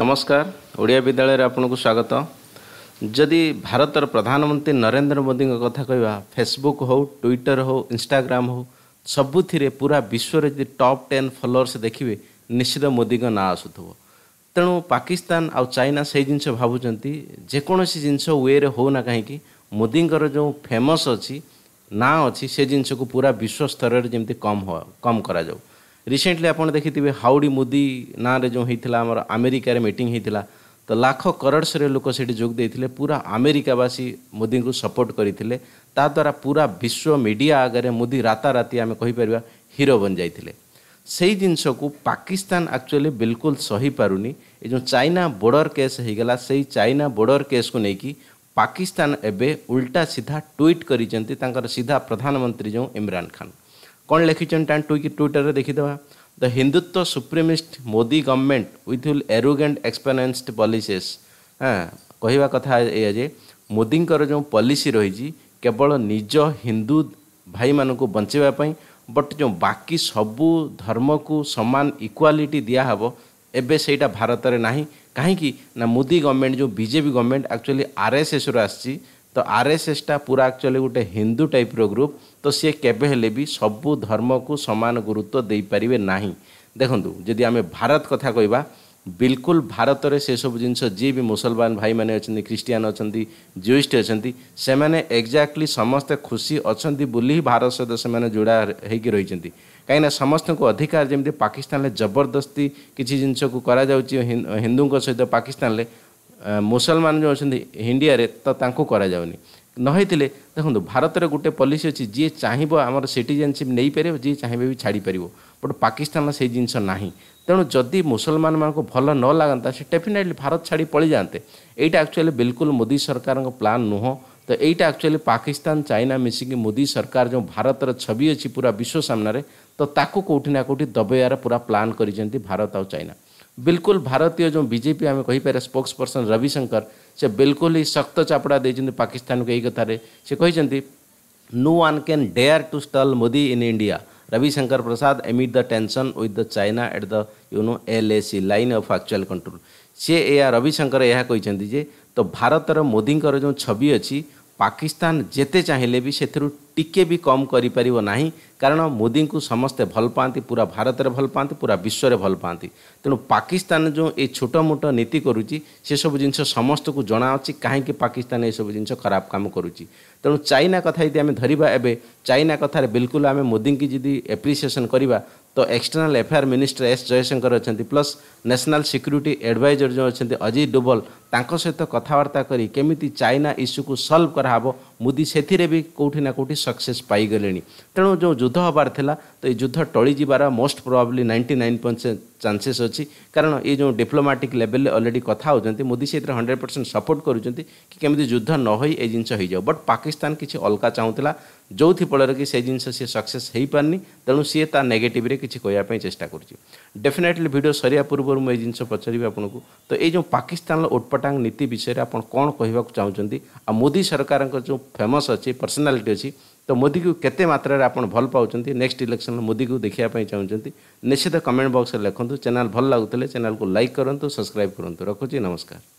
ନମସ୍କାର ଓଡ଼ିଆ ବିଦ୍ୟାଳୟରେ ଆପଣଙ୍କୁ ସ୍ୱାଗତ ଯଦି ଭାରତର ପ୍ରଧାନମନ୍ତ୍ରୀ ନରେନ୍ଦ୍ର ମୋଦିଙ୍କ କଥା କହିବା ଫେସବୁକ୍ ହେଉ ଟୁଇଟର ହେଉ ଇନଷ୍ଟାଗ୍ରାମ ହେଉ ସବୁଥିରେ ପୁରା ବିଶ୍ୱରେ ଯଦି ଟପ୍ ଟେନ୍ ଫଲୋଅର୍ସ ଦେଖିବେ ନିଶ୍ଚିତ ମୋଦିଙ୍କ ନାଁ ଆସୁଥିବ ତେଣୁ ପାକିସ୍ତାନ ଆଉ ଚାଇନା ସେଇ ଜିନିଷ ଭାବୁଛନ୍ତି ଯେକୌଣସି ଜିନିଷ ୱେରେ ହେଉନା କାହିଁକି ମୋଦିଙ୍କର ଯେଉଁ ଫେମସ୍ ଅଛି ନାଁ ଅଛି ସେ ଜିନିଷକୁ ପୁରା ବିଶ୍ୱସ୍ତରରେ ଯେମିତି କମ୍ କମ୍ କରାଯାଉ ରିସେଣ୍ଟଲି ଆପଣ ଦେଖିଥିବେ ହାଉଡ଼ି ମୋଦି ନାଁରେ ଯେଉଁ ହେଇଥିଲା ଆମର ଆମେରିକାରେ ମିଟିଂ ହେଇଥିଲା ତ ଲାଖ କରଡ଼ସରେ ଲୋକ ସେଠି ଯୋଗ ଦେଇଥିଲେ ପୁରା ଆମେରିକାବାସୀ ମୋଦିଙ୍କୁ ସପୋର୍ଟ କରିଥିଲେ ତାଦ୍ୱାରା ପୁରା ବିଶ୍ୱ ମିଡ଼ିଆ ଆଗରେ ମୋଦି ରାତାରାତି ଆମେ କହିପାରିବା ହିରୋ ବନିଯାଇଥିଲେ ସେଇ ଜିନିଷକୁ ପାକିସ୍ତାନ ଆକ୍ଚୁଆଲି ବିଲକୁଲ ସହିପାରୁନି ଏ ଯେଉଁ ଚାଇନା ବୋର୍ଡ଼ର କେସ୍ ହେଇଗଲା ସେଇ ଚାଇନା ବୋର୍ଡ଼ର କେସ୍କୁ ନେଇକି ପାକିସ୍ତାନ ଏବେ ଉଲ୍ଟା ସିଧା ଟ୍ୱିଟ୍ କରିଛନ୍ତି ତାଙ୍କର ସିଧା ପ୍ରଧାନମନ୍ତ୍ରୀ ଯେଉଁ ଇମ୍ରାନ ଖାନ୍ କ'ଣ ଲେଖିଛନ୍ତି ଟାଇମ୍ ଟ୍ୱିଟର୍ରେ ଦେଖିଦେବା the Hindutva supremacist Modi government with will arrogant expansionist policies ହଁ କହିବା କଥା ଏଇଆ ଯେ ମୋଦିଙ୍କର ଯେଉଁ ପଲିସି ରହିଛି କେବଳ ନିଜ ହିନ୍ଦୁ ଭାଇମାନଙ୍କୁ ବଞ୍ଚାଇବା ପାଇଁ ବଟ୍ ଯେଉଁ ବାକି ସବୁ ଧର୍ମକୁ ସମାନ ଇକ୍ୱାଲିଟି ଦିଆହେବ ଏବେ ସେଇଟା ଭାରତରେ ନାହିଁ କାହିଁକି ନା ମୋଦି ଗଭର୍ଣ୍ଣମେଣ୍ଟ ଯେଉଁ ବିଜେପି ଗଭର୍ଣ୍ଣମେଣ୍ଟ ଆକ୍ଚୁଆଲି ଆର୍ଏସ୍ଏସ୍ରୁ ଆସିଛି ତ ଆର୍ଏସ୍ଏସ୍ଟା ପୁରା ଆକ୍ଚୁଆଲି ଗୋଟେ ହିନ୍ଦୁ ଟାଇପ୍ର ଗ୍ରୁପ୍ ତ ସିଏ କେବେ ହେଲେ ବି ସବୁ ଧର୍ମକୁ ସମାନ ଗୁରୁତ୍ୱ ଦେଇପାରିବେ ନାହିଁ ଦେଖନ୍ତୁ ଯଦି ଆମେ ଭାରତ କଥା କହିବା ବିଲକୁଲ ଭାରତରେ ସେସବୁ ଜିନିଷ ଯିଏ ବି ମୁସଲମାନ ଭାଇମାନେ ଅଛନ୍ତି ଖ୍ରୀଷ୍ଟିଆନ ଅଛନ୍ତି ଜୁଇଷ୍ଟ ଅଛନ୍ତି ସେମାନେ ଏକ୍ଜାକ୍ଟଲି ସମସ୍ତେ ଖୁସି ଅଛନ୍ତି ବୋଲି ହିଁ ଭାରତ ସହିତ ସେମାନେ ଯୋଡ଼ା ହେଇକି ରହିଛନ୍ତି କାହିଁକିନା ସମସ୍ତଙ୍କୁ ଅଧିକାର ଯେମିତି ପାକିସ୍ତାନରେ ଜବରଦସ୍ତି କିଛି ଜିନିଷକୁ କରାଯାଉଛି ହିନ୍ଦୁଙ୍କ ସହିତ ପାକିସ୍ତାନରେ ମୁସଲମାନ ଯେଉଁ ଅଛନ୍ତି ଇଣ୍ଡିଆରେ ତ ତାଙ୍କୁ କରାଯାଉନି ନ ହେଇଥିଲେ ଦେଖନ୍ତୁ ଭାରତରେ ଗୋଟେ ପଲିସି ଅଛି ଯିଏ ଚାହିଁବ ଆମର ସିଟିଜେନସିପ୍ ନେଇପାରିବ ଯିଏ ଚାହିଁବେ ବି ଛାଡ଼ିପାରିବ ବଟ୍ ପାକିସ୍ତାନର ସେଇ ଜିନିଷ ନାହିଁ ତେଣୁ ଯଦି ମୁସଲମାନମାନଙ୍କୁ ଭଲ ନ ଲାଗନ୍ତା ସେ ଡେଫିନେଟଲି ଭାରତ ଛାଡ଼ି ପଳିଯାଆନ୍ତେ ଏଇଟା ଆକ୍ଚୁଆଲି ବିଲକୁଲ ମୋଦି ସରକାରଙ୍କ ପ୍ଲାନ୍ ନୁହଁ ତ ଏଇଟା ଆକ୍ଚୁଆଲି ପାକିସ୍ତାନ ଚାଇନା ମିଶିକି ମୋଦି ସରକାର ଯେଉଁ ଭାରତର ଛବି ଅଛି ପୁରା ବିଶ୍ୱ ସାମ୍ନାରେ ତ ତାକୁ କେଉଁଠି ନା କେଉଁଠି ଦବେଇବାର ପୁରା ପ୍ଲାନ୍ କରିଛନ୍ତି ଭାରତ ଆଉ ଚାଇନା ବିଲକୁଲ ଭାରତୀୟ ଯେଉଁ ବିଜେପି ଆମେ କହିପାରିବା ସ୍ପୋକ୍ସ ପର୍ସନ୍ ରବିଶଙ୍କର ସେ ବିଲକୁଲ ହିଁ ଶକ୍ତ ଚାପଡ଼ା ଦେଇଛନ୍ତି ପାକିସ୍ତାନକୁ ଏଇ କଥାରେ ସେ କହିଛନ୍ତି no one can dare to stall Modi in India Ravishankar Prasad amid the tension with the China at the you know LAC line of actual control ସେ ଏହା ରବିଶଙ୍କର ଏହା କହିଛନ୍ତି ଯେ ତ ଭାରତର ମୋଦିଙ୍କର ଯେଉଁ ଛବି ଅଛି ପାକିସ୍ତାନ ଯେତେ ଚାହିଁଲେ ବି ସେଥିରୁ ଟିକେ ବି କମ୍ କରିପାରିବ ନାହିଁ କାରଣ ମୋଦିଙ୍କୁ ସମସ୍ତେ ଭଲ ପାଆନ୍ତି ପୁରା ଭାରତରେ ଭଲ ପାଆନ୍ତି ପୁରା ବିଶ୍ୱରେ ଭଲ ପାଆନ୍ତି ତେଣୁ ପାକିସ୍ତାନ ଯେଉଁ ଏଇ ଛୋଟ ମୋଟ ନୀତି କରୁଛି ସେସବୁ ଜିନିଷ ସମସ୍ତଙ୍କୁ ଜଣାଅଛି କାହିଁକି ପାକିସ୍ତାନ ଏସବୁ ଜିନିଷ ଖରାପ କାମ କରୁଛି ତେଣୁ ଚାଇନା କଥା ଯଦି ଆମେ ଧରିବା ଏବେ ଚାଇନା କଥାରେ ବିଲକୁଲ ଆମେ ମୋଦିଙ୍କୁ ଯଦି ଏପ୍ରିସିଏସନ୍ କରିବା ତ external affair minister S Jaishankar ଅଛନ୍ତି ପ୍ଲସ୍ ନ୍ୟାସନାଲ୍ ସିକ୍ୟୁରିଟି ଆଡ଼ଭାଇଜର୍ ଯେଉଁ ଅଛନ୍ତି ଅଜୟ ଡୁବଲ ତାଙ୍କ ସହିତ କଥାବାର୍ତ୍ତା କରି କେମିତି ଚାଇନା ଇସ୍ୟୁକୁ ସଲ୍ଭ କରାହେବ ମୋଦି ସେଥିରେ ବି କେଉଁଠି ନା କେଉଁଠି ସକ୍ସେସ୍ ପାଇଗଲେଣି ତେଣୁ ଯେଉଁ ଯୁଦ୍ଧ ହେବାର ଥିଲା ତ ଏଇ ଯୁଦ୍ଧ ଟଳିଯିବାର most probably ninety nine percent chances ଅଛି କାରଣ ଏଇ ଯେଉଁ ଡିପ୍ଲୋମାଟିକ୍ ଲେଭେଲ୍ରେ ଅଲରେଡ଼ି କଥା ହେଉଛନ୍ତି ମୋଦି ସେଥିରେ ହଣ୍ଡ୍ରେଡ଼ ପରସେଣ୍ଟ ସପୋର୍ଟ କରୁଛନ୍ତି କି କେମିତି ଯୁଦ୍ଧ ନ ହୋଇ ଏ ଜିନିଷ ହୋଇଯାଉ ବଟ୍ ପାକିସ୍ତାନ କିଛି ଅଲଗା ଚାହୁଁଥିଲା ଯେଉଁଥିଫଳରେ କି ସେ ଜିନିଷ ସିଏ ସକ୍ସେସ୍ ହୋଇପାରୁନି ତେଣୁ ସିଏ ତା ନେଗେଟିଭ୍ରେ କିଛି କହିବା ପାଇଁ ଚେଷ୍ଟା କରୁଛି ଡେଫିନେଟଲି ଭିଡ଼ିଓ ସରିବା ପୂର୍ବରୁ ମୁଁ ଏ ଜିନିଷ ପଚାରିବି ଆପଣଙ୍କୁ ତ ଏଇ ଯେଉଁ ପାକିସ୍ତାନର ଉଟପଟାଙ୍ଗ ନୀତି ବିଷୟରେ ଆପଣ କ'ଣ କହିବାକୁ ଚାହୁଁଛନ୍ତି ଆଉ ମୋଦି ସରକାରଙ୍କ ଯେଉଁ ଫେମସ୍ ଅଛି ପର୍ସନାଲିଟି ଅଛି ତ ମୋଦିକୁ କେତେ ମାତ୍ରାରେ ଆପଣ ଭଲ ପାଉଛନ୍ତି ନେକ୍ସଟ ଇଲେକ୍ସନରେ ମୋଦିକୁ ଦେଖିବା ପାଇଁ ଚାହୁଁଛନ୍ତି ନିଶ୍ଚିତ କମେଣ୍ଟ ବକ୍ସରେ ଲେଖନ୍ତୁ ଚ୍ୟାନେଲ୍ ଭଲ ଲାଗୁଥିଲେ ଚ୍ୟାନେଲ୍କୁ ଲାଇକ୍ କରନ୍ତୁ ସବସ୍କ୍ରାଇବ୍ କରନ୍ତୁ ରଖୁଛି ନମସ୍କାର